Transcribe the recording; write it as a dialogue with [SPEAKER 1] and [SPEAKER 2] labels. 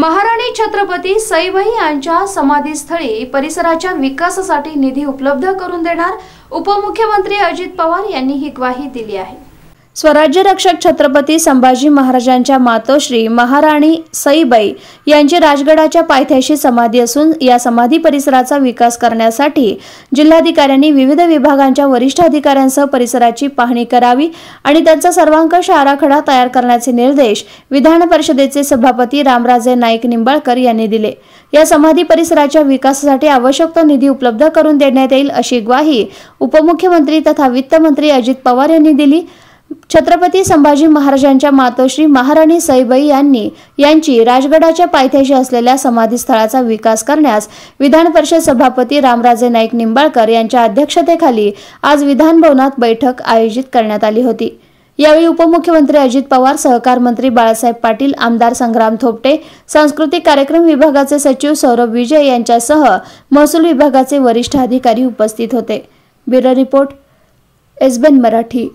[SPEAKER 1] महाराणी छत्रपती सईबाई यांच्या समाधीस्थळी परिसराच्या विकासासाठी निधी उपलब्ध करून देणार उपमुख्यमंत्री अजित पवार यांनी ही ग्वाही दिली आहे स्वराज्य रक्षक छत्रपती संभाजी महाराजांच्या मातोश्री महाराणी सईबाई यांची राजगडाच्या पायथ्याशी समाधी असून या समाधी परिसराचा विकास करण्यासाठी जिल्हाधिकाऱ्यांनी विविध विभागांच्या वरिष्ठ अधिकाऱ्यांसह परिसराची पाहणी करावी आणि त्यांचा सर्वांकष आराखडा तयार करण्याचे निर्देश विधान परिषदेचे सभापती रामराजे नाईक निंबाळकर यांनी दिले या समाधी परिसराच्या विकासासाठी आवश्यक तो निधी उपलब्ध करून देण्यात येईल अशी ग्वाही उपमुख्यमंत्री तथा वित्तमंत्री अजित पवार यांनी दिली छत्रपती संभाजी महाराजांच्या मातोश्री महाराणी सईबाई यांनी यांची राजगडाच्या पायथ्याशी असलेल्या समाधीस्थळाचा विकास करण्यास विधान परिषद सभापती रामराजे नाईक निंबाळकर यांच्या अध्यक्षतेखाली आज विधानभवनात बैठक आयोजित करण्यात आली होती यावेळी उपमुख्यमंत्री अजित पवार सहकार मंत्री बाळासाहेब पाटील आमदार संग्राम थोपटे सांस्कृतिक कार्यक्रम विभागाचे सचिव सौरभ विजय यांच्यासह महसूल विभागाचे वरिष्ठ अधिकारी उपस्थित होते ब्युरो रिपोर्ट एसबेन मराठी